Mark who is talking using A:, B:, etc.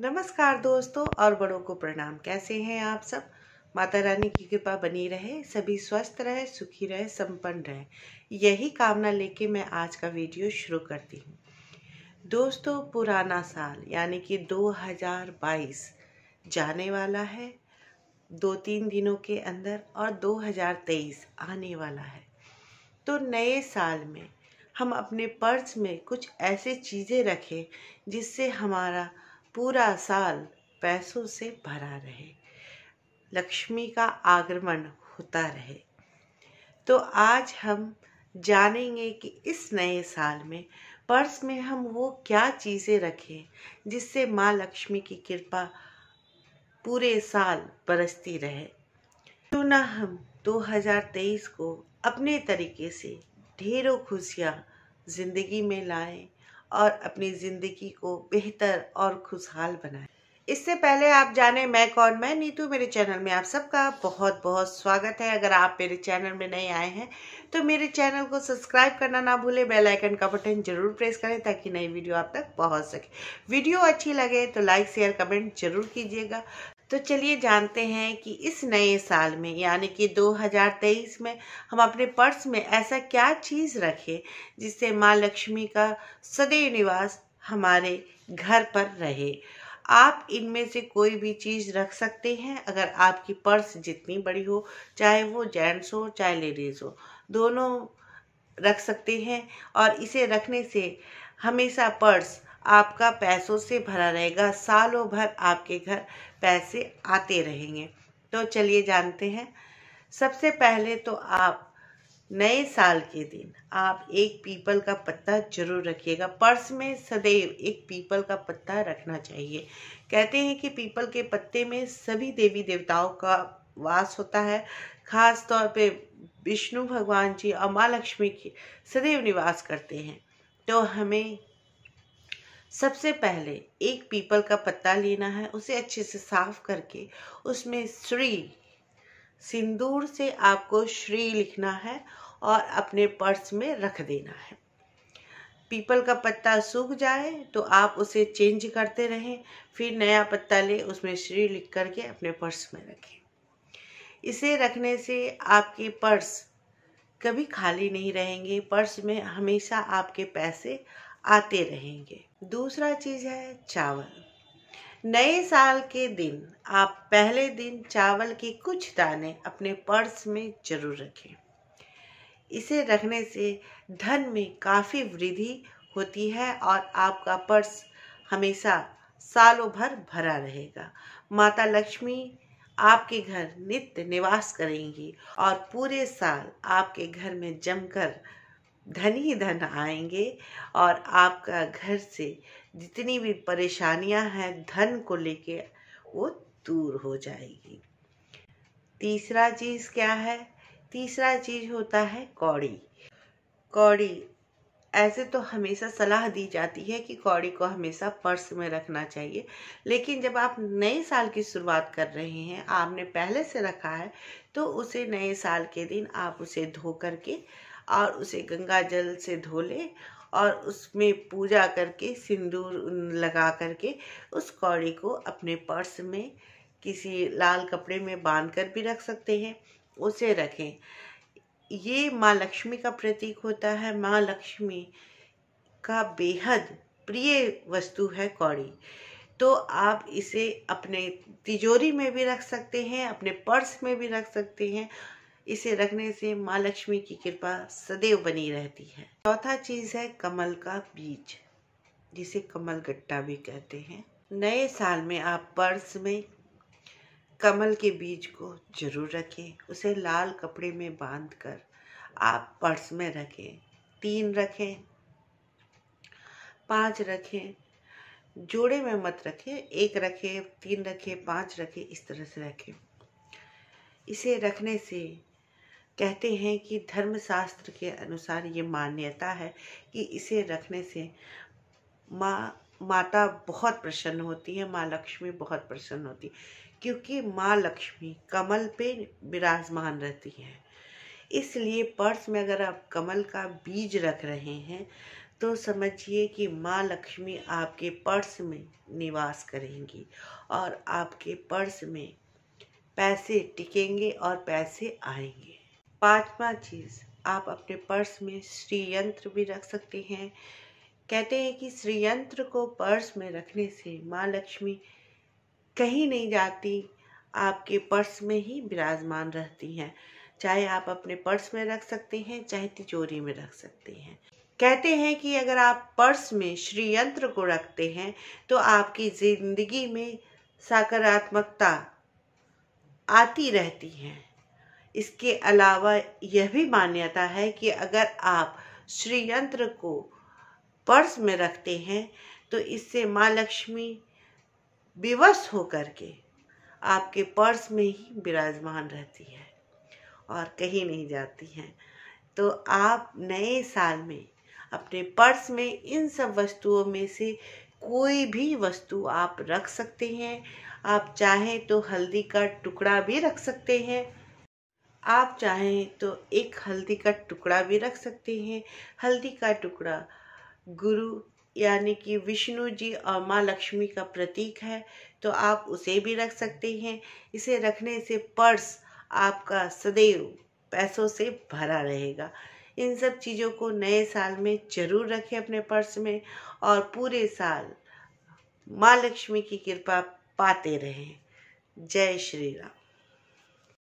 A: नमस्कार दोस्तों और बड़ों को प्रणाम कैसे हैं आप सब माता रानी की कृपा बनी रहे सभी स्वस्थ रहे सुखी रहे संपन्न रहे यही कामना लेके मैं आज का वीडियो शुरू करती हूँ दोस्तों पुराना साल यानी कि 2022 जाने वाला है दो तीन दिनों के अंदर और 2023 आने वाला है तो नए साल में हम अपने पर्स में कुछ ऐसे चीज़ें रखें जिससे हमारा पूरा साल पैसों से भरा रहे लक्ष्मी का आगमन होता रहे तो आज हम जानेंगे कि इस नए साल में पर्स में हम वो क्या चीज़ें रखें जिससे माँ लक्ष्मी की कृपा पूरे साल बरसती रहे तो ना हम 2023 को अपने तरीके से ढेरों खुशियाँ ज़िंदगी में लाएं और अपनी ज़िंदगी को बेहतर और खुशहाल बनाएं इससे पहले आप जाने मैं कौन मैं नीतू मेरे चैनल में आप सबका बहुत बहुत स्वागत है अगर आप मेरे चैनल में नए आए हैं तो मेरे चैनल को सब्सक्राइब करना ना भूलें बेल आइकन का बटन जरूर प्रेस करें ताकि नई वीडियो आप तक पहुंच सके वीडियो अच्छी लगे तो लाइक शेयर कमेंट जरूर कीजिएगा तो चलिए जानते हैं कि इस नए साल में यानी कि 2023 में हम अपने पर्स में ऐसा क्या चीज़ रखें जिससे माँ लक्ष्मी का सदैव निवास हमारे घर पर रहे आप इनमें से कोई भी चीज़ रख सकते हैं अगर आपकी पर्स जितनी बड़ी हो चाहे वो जेंट्स हो चाहे लेडीज़ हो दोनों रख सकते हैं और इसे रखने से हमेशा पर्स आपका पैसों से भरा रहेगा सालों भर आपके घर पैसे आते रहेंगे तो चलिए जानते हैं सबसे पहले तो आप नए साल के दिन आप एक पीपल का पत्ता जरूर रखिएगा पर्स में सदैव एक पीपल का पत्ता रखना चाहिए कहते हैं कि पीपल के पत्ते में सभी देवी देवताओं का वास होता है खास तौर पे विष्णु भगवान जी और माँ लक्ष्मी की सदैव निवास करते हैं तो हमें सबसे पहले एक पीपल का पत्ता लेना है उसे अच्छे से साफ करके उसमें श्री सिंदूर से आपको श्री लिखना है और अपने पर्स में रख देना है पीपल का पत्ता सूख जाए तो आप उसे चेंज करते रहें फिर नया पत्ता ले उसमें श्री लिख करके अपने पर्स में रखें इसे रखने से आपके पर्स कभी खाली नहीं रहेंगे पर्स में हमेशा आपके पैसे आते रहेंगे दूसरा चीज़ है चावल नए साल के दिन आप पहले दिन चावल के कुछ दाने अपने पर्स में जरूर रखें इसे रखने से धन में काफ़ी वृद्धि होती है और आपका पर्स हमेशा सालों भर भरा रहेगा माता लक्ष्मी आपके घर नित्य निवास करेंगी और पूरे साल आपके घर में जमकर धन ही धन आएंगे और आपका घर से जितनी भी परेशानियां हैं धन को लेके वो दूर हो जाएगी तीसरा चीज़ क्या है तीसरा चीज़ होता है कौड़ी कौड़ी ऐसे तो हमेशा सलाह दी जाती है कि कौड़ी को हमेशा पर्स में रखना चाहिए लेकिन जब आप नए साल की शुरुआत कर रहे हैं आपने पहले से रखा है तो उसे नए साल के दिन आप उसे धो करके और उसे गंगा जल से धो ले और उसमें पूजा करके सिंदूर लगा करके उस कौड़ी को अपने पर्स में किसी लाल कपड़े में बांध कर भी रख सकते हैं उसे रखें ये माँ लक्ष्मी का प्रतीक होता है माँ लक्ष्मी का बेहद प्रिय वस्तु है कौड़ी तो आप इसे अपने तिजोरी में भी रख सकते हैं अपने पर्स में भी रख सकते हैं इसे रखने से माँ लक्ष्मी की कृपा सदैव बनी रहती है चौथा चीज है कमल का बीज जिसे कमल गट्टा भी कहते हैं नए साल में आप पर्स में कमल के बीज को जरूर रखें उसे लाल कपड़े में बांध कर आप पर्स में रखें तीन रखें पांच रखें जोड़े में मत रखें एक रखें तीन रखें पांच रखें इस तरह से रखें इसे रखने से कहते हैं कि धर्मशास्त्र के अनुसार ये मान्यता है कि इसे रखने से माँ माता बहुत प्रसन्न होती है माँ लक्ष्मी बहुत प्रसन्न होती है क्योंकि माँ लक्ष्मी कमल पे विराजमान रहती है इसलिए पर्स में अगर आप कमल का बीज रख रहे हैं तो समझिए कि माँ लक्ष्मी आपके पर्स में निवास करेंगी और आपके पर्स में पैसे टिकेंगे और पैसे आएंगे पाँचवा चीज़ आप अपने पर्स में श्री यंत्र भी रख सकते हैं कहते हैं कि श्री यंत्र को पर्स में रखने से माँ लक्ष्मी कहीं नहीं जाती आपके पर्स में ही विराजमान रहती हैं चाहे आप अपने पर्स में रख सकते हैं चाहे तिजोरी में रख सकते हैं कहते हैं कि अगर आप पर्स में श्री यंत्र को रखते हैं तो आपकी ज़िंदगी में सकारात्मकता आती रहती है इसके अलावा यह भी मान्यता है कि अगर आप श्री यंत्र को पर्स में रखते हैं तो इससे माँ लक्ष्मी विवश होकर के आपके पर्स में ही विराजमान रहती है और कहीं नहीं जाती हैं तो आप नए साल में अपने पर्स में इन सब वस्तुओं में से कोई भी वस्तु आप रख सकते हैं आप चाहें तो हल्दी का टुकड़ा भी रख सकते हैं आप चाहें तो एक हल्दी का टुकड़ा भी रख सकते हैं हल्दी का टुकड़ा गुरु यानी कि विष्णु जी और माँ लक्ष्मी का प्रतीक है तो आप उसे भी रख सकते हैं इसे रखने से पर्स आपका सदैव पैसों से भरा रहेगा इन सब चीज़ों को नए साल में जरूर रखें अपने पर्स में और पूरे साल माँ लक्ष्मी की कृपा पाते रहें जय श्री राम